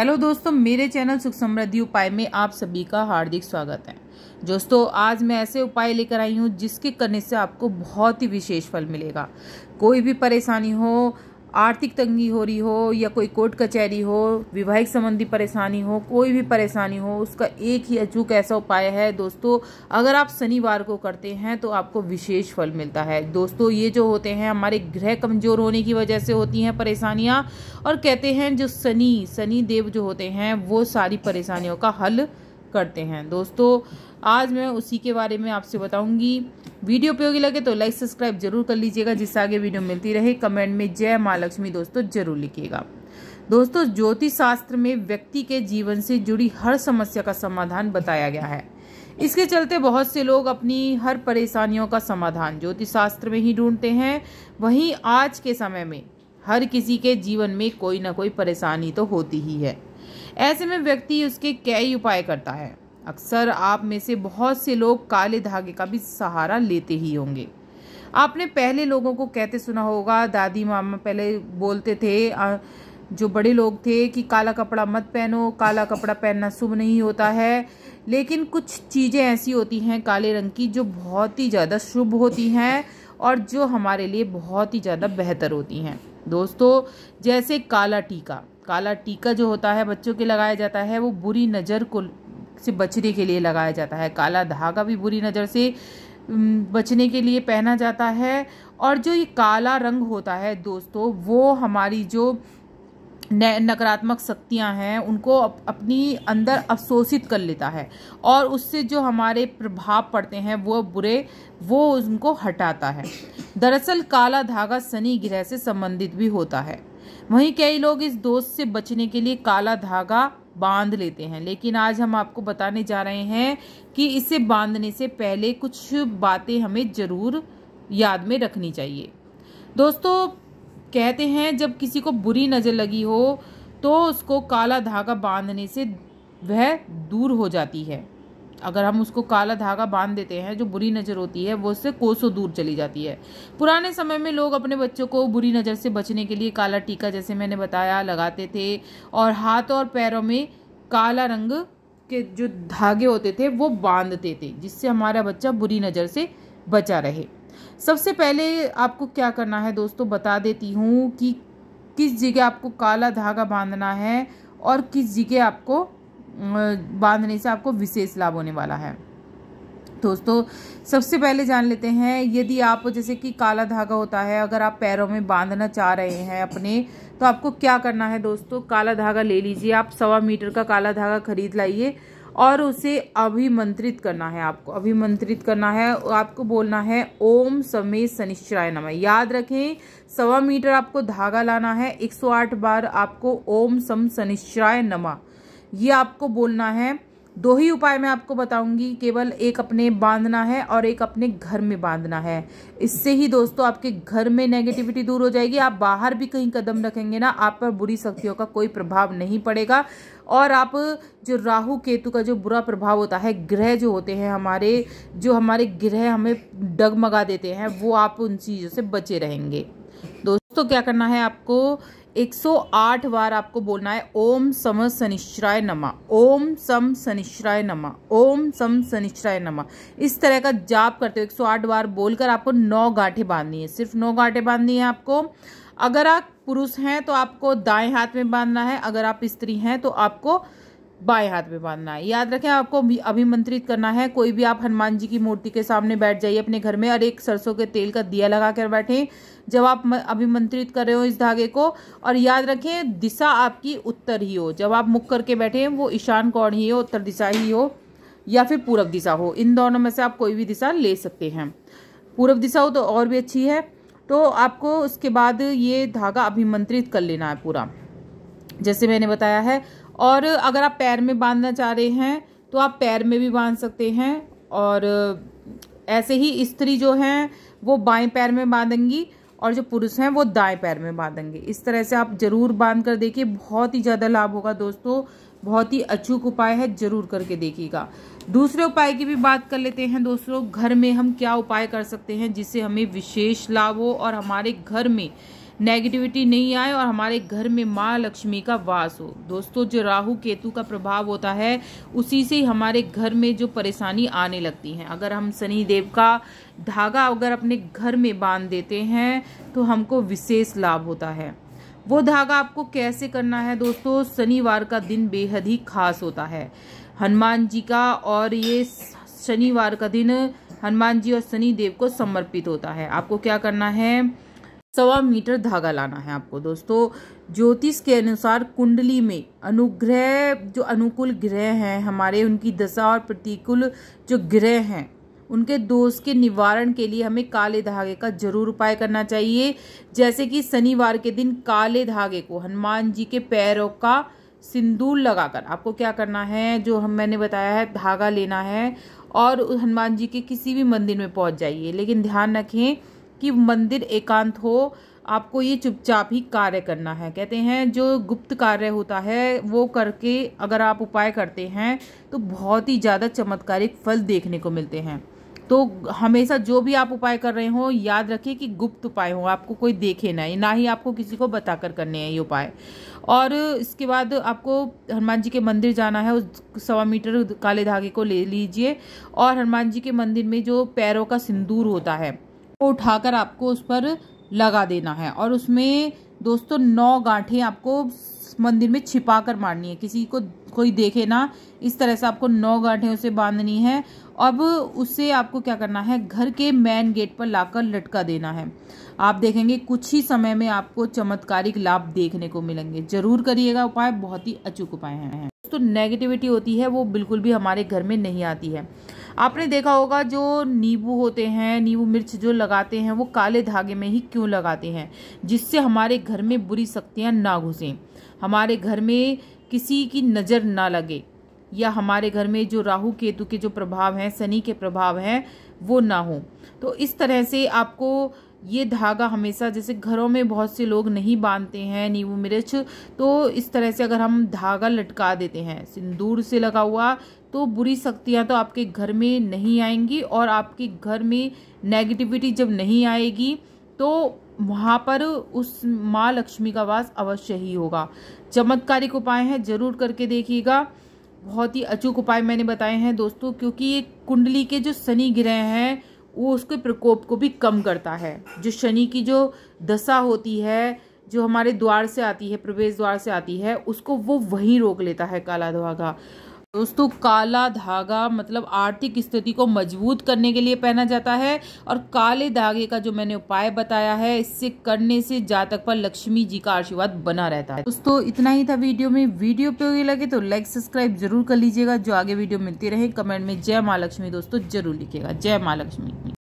hello दोस्तों मेरे channel सुख समृद्धि उपाय में आप सभी का हार्दिक स्वागत है दोस्तों आज मैं ऐसे उपाय लेकर आई हूँ जिसके करने से आपको बहुत ही विशेष फल मिलेगा कोई भी परेशानी हो आर्थिक तंगी हो रही हो या कोई कोर्ट कचहरी हो विवाहिक संबंधी परेशानी हो कोई भी परेशानी हो उसका एक ही अचूक ऐसा उपाय है दोस्तों अगर आप शनिवार को करते हैं तो आपको विशेष फल मिलता है दोस्तों ये जो होते हैं हमारे ग्रह कमजोर होने की वजह से होती हैं परेशानियाँ और कहते हैं जो शनि शनि देव जो होते हैं वो सारी परेशानियों का हल करते हैं दोस्तों आज मैं उसी के बारे में आपसे बताऊंगी वीडियो उपयोगी लगे तो लाइक सब्सक्राइब जरूर कर लीजिएगा जिससे आगे वीडियो मिलती रहे कमेंट में जय माँ लक्ष्मी दोस्तों जरूर लिखिएगा दोस्तों ज्योतिष शास्त्र में व्यक्ति के जीवन से जुड़ी हर समस्या का समाधान बताया गया है इसके चलते बहुत से लोग अपनी हर परेशानियों का समाधान ज्योतिष शास्त्र में ही ढूंढते हैं वहीं आज के समय में हर किसी के जीवन में कोई ना कोई परेशानी तो होती ही है ऐसे में व्यक्ति उसके कई उपाय करता है अक्सर आप में से बहुत से लोग काले धागे का भी सहारा लेते ही होंगे आपने पहले लोगों को कहते सुना होगा दादी मामा पहले बोलते थे जो बड़े लोग थे कि काला कपड़ा मत पहनो काला कपड़ा पहनना शुभ नहीं होता है लेकिन कुछ चीज़ें ऐसी होती हैं काले रंग की जो बहुत ही ज़्यादा शुभ होती हैं और जो हमारे लिए बहुत ही ज़्यादा बेहतर होती हैं दोस्तों जैसे काला टीका काला टीका जो होता है बच्चों के लगाया जाता है वो बुरी नज़र को से बचने के लिए लगाया जाता है काला धागा भी बुरी नज़र से बचने के लिए पहना जाता है और जो ये काला रंग होता है दोस्तों वो हमारी जो नकारात्मक शक्तियां हैं उनको अप, अपनी अंदर अफसोसित कर लेता है और उससे जो हमारे प्रभाव पड़ते हैं वो बुरे वो उनको हटाता है दरअसल काला धागा शनि ग्रह से संबंधित भी होता है वहीं कई लोग इस दोष से बचने के लिए काला धागा बांध लेते हैं लेकिन आज हम आपको बताने जा रहे हैं कि इसे बांधने से पहले कुछ बातें हमें ज़रूर याद में रखनी चाहिए दोस्तों कहते हैं जब किसी को बुरी नज़र लगी हो तो उसको काला धागा बांधने से वह दूर हो जाती है अगर हम उसको काला धागा बांध देते हैं जो बुरी नज़र होती है वो उससे कोसों दूर चली जाती है पुराने समय में लोग अपने बच्चों को बुरी नज़र से बचने के लिए काला टीका जैसे मैंने बताया लगाते थे और हाथ और पैरों में काला रंग के जो धागे होते थे वो बांधते थे जिससे हमारा बच्चा बुरी नज़र से बचा रहे सबसे पहले आपको क्या करना है दोस्तों बता देती हूँ कि किस जगह आपको काला धागा बांधना है और किस जगह आपको बांधने से आपको विशेष लाभ होने वाला है दोस्तों सबसे पहले जान लेते हैं यदि आप जैसे कि काला धागा होता है अगर आप पैरों में बांधना चाह रहे हैं अपने तो आपको क्या करना है दोस्तों काला धागा ले लीजिए आप सवा मीटर का काला धागा खरीद लाइए और उसे अभिमंत्रित करना है आपको अभिमंत्रित करना है आपको बोलना है ओम समय शनिश्चराय नम याद रखें सवा मीटर आपको धागा लाना है 108 बार आपको ओम सम शनिश्चराय नमः ये आपको बोलना है दो ही उपाय मैं आपको बताऊंगी केवल एक अपने बांधना है और एक अपने घर में बांधना है इससे ही दोस्तों आपके घर में नेगेटिविटी दूर हो जाएगी आप बाहर भी कहीं कदम रखेंगे ना आप पर बुरी शक्तियों का कोई प्रभाव नहीं पड़ेगा और आप जो राहु केतु का जो बुरा प्रभाव होता है ग्रह जो होते हैं हमारे जो हमारे ग्रह हमें डगमगा देते हैं वो आप उन चीज़ों से बचे रहेंगे दोस्तों क्या करना है आपको 108 बार आपको बोलना है ओम सम शनिश्राय नमा ओम सम शनिश्राय नमा ओम सम शनिश्राय नमा इस तरह का जाप करते हो 108 बार बोलकर आपको नौ गांठें बांधनी है सिर्फ नौ गांठें बांधनी है आपको अगर आप पुरुष हैं तो आपको दाएं हाथ में बांधना है अगर आप स्त्री हैं तो आपको बाएं हाथ में बांधना है याद रखें आपको अभिमंत्रित करना है कोई भी आप हनुमान जी की मूर्ति के सामने बैठ जाइए अपने घर में और एक सरसों के तेल का दिया लगा कर बैठें जब आप अभिमंत्रित कर रहे हो इस धागे को और याद रखें दिशा आपकी उत्तर ही हो जब आप मुख करके बैठे वो ईशान कौन ही हो उत्तर दिशा ही हो या फिर पूर्व दिशा हो इन दोनों में से आप कोई भी दिशा ले सकते हैं पूर्व दिशा हो तो और भी अच्छी है तो आपको उसके बाद ये धागा अभिमंत्रित कर लेना है पूरा जैसे मैंने बताया है और अगर आप पैर में बांधना चाह रहे हैं तो आप पैर में भी बांध सकते हैं और ऐसे ही स्त्री जो हैं वो बाएं पैर में बांधेंगी और जो पुरुष हैं वो दाएं पैर में बांधेंगे इस तरह से आप ज़रूर बांध कर देखिए बहुत ही ज़्यादा लाभ होगा दोस्तों बहुत ही अचूक उपाय है ज़रूर करके देखिएगा दूसरे उपाय की भी बात कर लेते हैं दोस्तों घर में हम क्या उपाय कर सकते हैं जिससे हमें विशेष लाभ हो और हमारे घर में नेगेटिविटी नहीं आए और हमारे घर में माँ लक्ष्मी का वास हो दोस्तों जो राहु केतु का प्रभाव होता है उसी से हमारे घर में जो परेशानी आने लगती हैं अगर हम शनि देव का धागा अगर अपने घर में बांध देते हैं तो हमको विशेष लाभ होता है वो धागा आपको कैसे करना है दोस्तों शनिवार का दिन बेहद ही खास होता है हनुमान जी का और ये शनिवार का दिन हनुमान जी और शनि देव को समर्पित होता है आपको क्या करना है सवा मीटर धागा लाना है आपको दोस्तों ज्योतिष के अनुसार कुंडली में अनुग्रह जो अनुकूल ग्रह हैं हमारे उनकी दशा और प्रतिकूल जो ग्रह हैं उनके दोष के निवारण के लिए हमें काले धागे का जरूर उपाय करना चाहिए जैसे कि शनिवार के दिन काले धागे को हनुमान जी के पैरों का सिंदूर लगाकर आपको क्या करना है जो हम मैंने बताया है धागा लेना है और हनुमान जी के किसी भी मंदिर में पहुंच जाइए लेकिन ध्यान रखें कि मंदिर एकांत हो आपको ये चुपचाप ही कार्य करना है कहते हैं जो गुप्त कार्य होता है वो करके अगर आप उपाय करते हैं तो बहुत ही ज़्यादा चमत्कारिक फल देखने को मिलते हैं तो हमेशा जो भी आप उपाय कर रहे हो याद रखिए कि गुप्त उपाय हो आपको कोई देखे ना ना ही आपको किसी को बता कर करने हैं ये उपाय और इसके बाद आपको हनुमान जी के मंदिर जाना है उस सवा मीटर काले धागे को ले लीजिए और हनुमान जी के मंदिर में जो पैरों का सिंदूर होता है को उठाकर आपको उस पर लगा देना है और उसमें दोस्तों नौ गांठें आपको मंदिर में छिपा कर मारनी है किसी को कोई देखे ना इस तरह से आपको नौ गांठें उसे बांधनी है अब उसे आपको क्या करना है घर के मेन गेट पर लाकर लटका देना है आप देखेंगे कुछ ही समय में आपको चमत्कारिक लाभ देखने को मिलेंगे जरूर करिएगा उपाय बहुत ही अचूक उपाय हैं दोस्तों नेगेटिविटी होती है वो बिल्कुल भी हमारे घर में नहीं आती है आपने देखा होगा जो नींबू होते हैं नींबू मिर्च जो लगाते हैं वो काले धागे में ही क्यों लगाते हैं जिससे हमारे घर में बुरी शक्तियाँ ना घुसें हमारे घर में किसी की नज़र ना लगे या हमारे घर में जो राहु केतु के जो प्रभाव हैं शनि के प्रभाव हैं वो ना हो तो इस तरह से आपको ये धागा हमेशा जैसे घरों में बहुत से लोग नहीं बांधते हैं नींबू मिर्च तो इस तरह से अगर हम धागा लटका देते हैं सिंदूर से लगा हुआ तो बुरी शक्तियाँ तो आपके घर में नहीं आएंगी और आपके घर में नेगेटिविटी जब नहीं आएगी तो वहाँ पर उस माँ लक्ष्मी का वास अवश्य ही होगा चमत्कारिक उपाय हैं ज़रूर करके देखिएगा बहुत ही अचूक उपाय मैंने बताए हैं दोस्तों क्योंकि ये कुंडली के जो शनि ग्रह हैं वो उसके प्रकोप को भी कम करता है जो शनि की जो दशा होती है जो हमारे द्वार से आती है प्रवेश द्वार से आती है उसको वो वहीं रोक लेता है काला का दोस्तों काला धागा मतलब आर्थिक स्थिति को मजबूत करने के लिए पहना जाता है और काले धागे का जो मैंने उपाय बताया है इससे करने से जातक पर लक्ष्मी जी का आशीर्वाद बना रहता है दोस्तों इतना ही था वीडियो में वीडियो पे लगे तो लाइक सब्सक्राइब जरूर कर लीजिएगा जो आगे वीडियो मिलती रहे कमेंट में जय माँ लक्ष्मी दोस्तों जरूर लिखेगा जय माँ लक्ष्मी